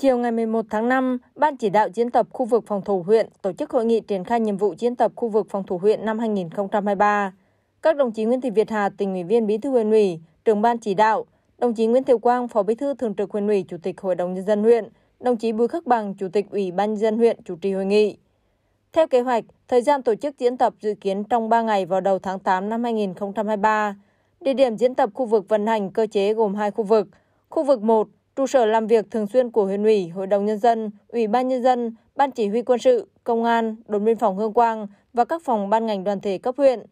Chiều ngày 11 tháng 5, Ban chỉ đạo diễn tập khu vực phòng thủ huyện tổ chức hội nghị triển khai nhiệm vụ diễn tập khu vực phòng thủ huyện năm 2023. Các đồng chí Nguyễn Thị Việt Hà, tỉnh ủy viên Bí thư huyện ủy, trưởng ban chỉ đạo, đồng chí Nguyễn Thiều Quang, Phó Bí thư Thường trực huyện ủy, Chủ tịch Hội đồng nhân dân huyện, đồng chí Bùi Khắc Bằng, Chủ tịch Ủy ban nhân dân huyện chủ trì hội nghị. Theo kế hoạch, thời gian tổ chức diễn tập dự kiến trong 3 ngày vào đầu tháng 8 năm 2023. Địa điểm diễn tập khu vực vận hành cơ chế gồm hai khu vực. Khu vực 1 trụ sở làm việc thường xuyên của huyện ủy, hội đồng nhân dân, ủy ban nhân dân, ban chỉ huy quân sự, công an, đồn biên phòng Hương Quang và các phòng ban ngành đoàn thể cấp huyện.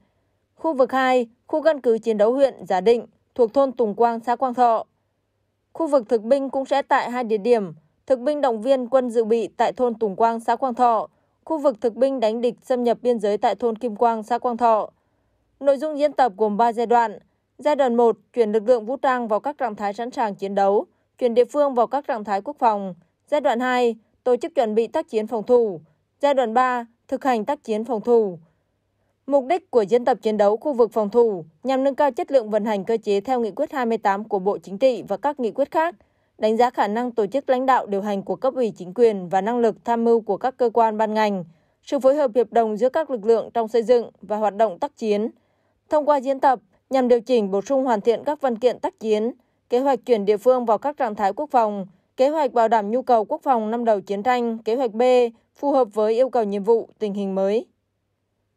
Khu vực 2, khu căn cứ chiến đấu huyện Giả Định, thuộc thôn Tùng Quang, xã Quang Thọ. Khu vực thực binh cũng sẽ tại hai địa điểm, thực binh động viên quân dự bị tại thôn Tùng Quang, xã Quang Thọ, khu vực thực binh đánh địch xâm nhập biên giới tại thôn Kim Quang, xã Quang Thọ. Nội dung diễn tập gồm 3 giai đoạn. Giai đoạn 1 chuyển lực lượng vũ trang vào các trạng thái sẵn sàng chiến đấu – chuyển địa phương vào các trạng thái quốc phòng. Giai đoạn 2, tổ chức chuẩn bị tác chiến phòng thủ. Giai đoạn 3, thực hành tác chiến phòng thủ. Mục đích của diễn tập chiến đấu khu vực phòng thủ nhằm nâng cao chất lượng vận hành cơ chế theo nghị quyết 28 của Bộ Chính trị và các nghị quyết khác, đánh giá khả năng tổ chức lãnh đạo điều hành của cấp ủy chính quyền và năng lực tham mưu của các cơ quan ban ngành, sự phối hợp hiệp đồng giữa các lực lượng trong xây dựng và hoạt động tác chiến. Thông qua diễn tập nhằm điều chỉnh bổ sung hoàn thiện các văn kiện tác chiến, kế hoạch chuyển địa phương vào các trạng thái quốc phòng, kế hoạch bảo đảm nhu cầu quốc phòng năm đầu chiến tranh, kế hoạch B phù hợp với yêu cầu nhiệm vụ, tình hình mới.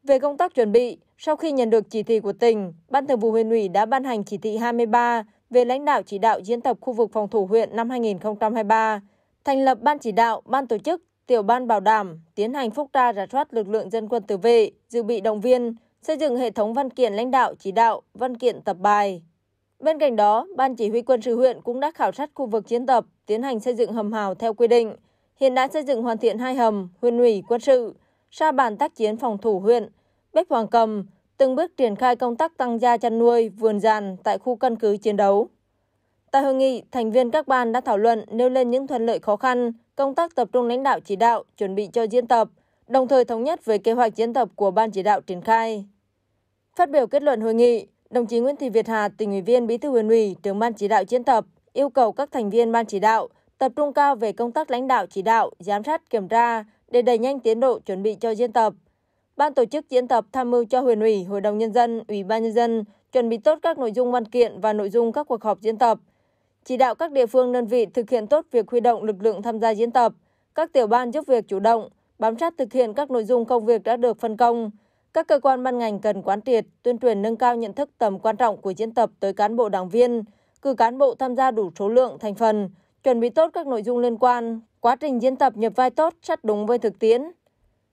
Về công tác chuẩn bị, sau khi nhận được chỉ thị của tỉnh, Ban Thường vụ huyện ủy đã ban hành chỉ thị 23 về lãnh đạo chỉ đạo diễn tập khu vực phòng thủ huyện năm 2023, thành lập ban chỉ đạo, ban tổ chức, tiểu ban bảo đảm, tiến hành phúc tra rà soát lực lượng dân quân tự vệ, dự bị động viên, xây dựng hệ thống văn kiện lãnh đạo chỉ đạo, văn kiện tập bài, Bên cạnh đó, Ban Chỉ huy quân sự huyện cũng đã khảo sát khu vực chiến tập, tiến hành xây dựng hầm hào theo quy định. Hiện đã xây dựng hoàn thiện hai hầm, huyện ủy quân sự, sa bàn tác chiến phòng thủ huyện, bếp Hoàng Cầm, từng bước triển khai công tác tăng gia chăn nuôi, vườn giàn tại khu căn cứ chiến đấu. Tại hội nghị, thành viên các ban đã thảo luận nêu lên những thuận lợi khó khăn, công tác tập trung lãnh đạo chỉ đạo, chuẩn bị cho diễn tập, đồng thời thống nhất với kế hoạch diễn tập của ban chỉ đạo triển khai. Phát biểu kết luận hội nghị, Đồng chí Nguyễn Thị Việt Hà, tỉnh ủy viên Bí thư Huyện ủy, trưởng ban chỉ đạo diễn tập, yêu cầu các thành viên ban chỉ đạo tập trung cao về công tác lãnh đạo chỉ đạo, giám sát kiểm tra để đẩy nhanh tiến độ chuẩn bị cho diễn tập. Ban tổ chức diễn tập tham mưu cho huyện ủy, hội đồng nhân dân, ủy ban nhân dân chuẩn bị tốt các nội dung văn kiện và nội dung các cuộc họp diễn tập. Chỉ đạo các địa phương đơn vị thực hiện tốt việc huy động lực lượng tham gia diễn tập, các tiểu ban giúp việc chủ động, bám sát thực hiện các nội dung công việc đã được phân công, các cơ quan ban ngành cần quán triệt, tuyên truyền nâng cao nhận thức tầm quan trọng của diễn tập tới cán bộ đảng viên, cử cán bộ tham gia đủ số lượng thành phần, chuẩn bị tốt các nội dung liên quan, quá trình diễn tập nhập vai tốt sát đúng với thực tiễn.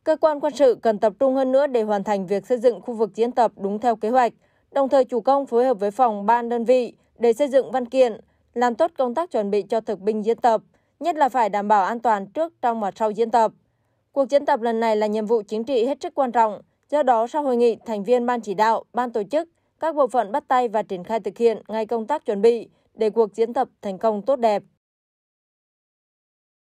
Cơ quan quân sự cần tập trung hơn nữa để hoàn thành việc xây dựng khu vực diễn tập đúng theo kế hoạch, đồng thời chủ công phối hợp với phòng ban đơn vị để xây dựng văn kiện, làm tốt công tác chuẩn bị cho thực binh diễn tập, nhất là phải đảm bảo an toàn trước, trong và sau diễn tập. Cuộc diễn tập lần này là nhiệm vụ chính trị hết sức quan trọng, Do đó, sau hội nghị, thành viên ban chỉ đạo, ban tổ chức, các bộ phận bắt tay và triển khai thực hiện ngay công tác chuẩn bị để cuộc diễn tập thành công tốt đẹp.